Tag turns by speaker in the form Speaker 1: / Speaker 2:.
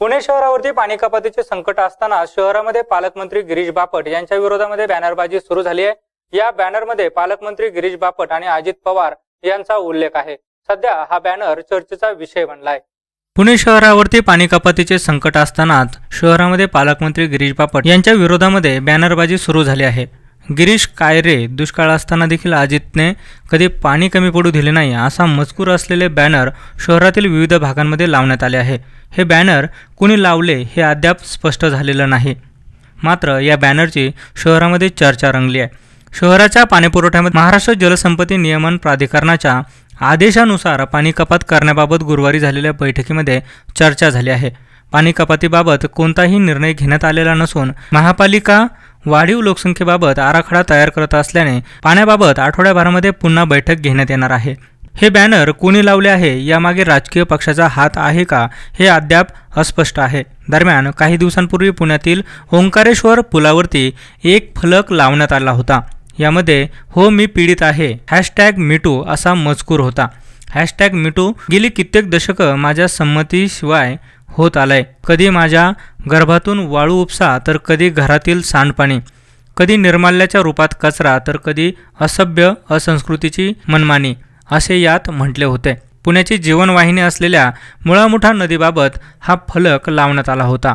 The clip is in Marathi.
Speaker 1: पुणे शहरावरती पाणी कपातीचे संकट असताना शहरामध्ये पालकमंत्री गिरीश बापट यांच्या विरोधामध्ये बॅनरबाजी सुरू झाली आहे या बॅनरमध्ये पालकमंत्री गिरीश बापट आणि अजित पवार यांचा उल्लेख आहे सध्या हा बॅनर चर्चेचा विषय बनलाय पुणे शहरावरती पाणी कपातीचे संकट असतानाच शहरामध्ये पालकमंत्री गिरीश बापट यांच्या विरोधामध्ये बॅनरबाजी सुरू झाली आहे गिरीश कायरे दुष्काळ असताना देखील अजितने कधी पाणी कमी पडू दिले नाही असा मजकूर असलेले बॅनर शहरातील विविध भागांमध्ये लावण्यात आले आहे हे बॅनर कुणी लावले हे अद्याप स्पष्ट झालेलं नाही मात्र या बॅनरची शहरामध्ये चर्चा रंगली आहे शहराच्या पाणीपुरवठ्यामध्ये महाराष्ट्र जलसंपत्ती नियमन प्राधिकरणाच्या आदेशानुसार पाणी कपात करण्याबाबत गुरुवारी झालेल्या बैठकीमध्ये चर्चा झाली आहे पाणी कपातीबाबत कोणताही निर्णय घेण्यात आलेला नसून महापालिका वाढीव लोकसंख्येबाबत आराखडा तयार करत असल्याने पाण्याबाबत आठवड्याभरामध्ये पुन्हा बैठक घेण्यात येणार आहे हे बॅनर कोणी लावले आहे यामागे राजकीय पक्षाचा हात आहे का हे अद्याप अस्पष्ट आहे दरम्यान काही दिवसांपूर्वी पुण्यातील ओंकारेश्वर पुलावरती एक फलक लावण्यात आला होता यामध्ये हो मी पीडित आहे हॅशटॅग मिटू असा मजकूर होता हॅशटॅग मिटू गेली कित्येक दशकं माझ्या संमतीशिवाय होत आलंय कधी माझ्या गर्भातून वाळू उपसा तर कधी घरातील सांडपाणी कधी निर्माल्याच्या रूपात कचरा तर कधी असभ्य असंस्कृतीची मनमानी असे यात म्हटले होते पुण्याची जीवनवाहिनी असलेल्या मुळामुठा नदीबाबत हा फलक लावण्यात आला होता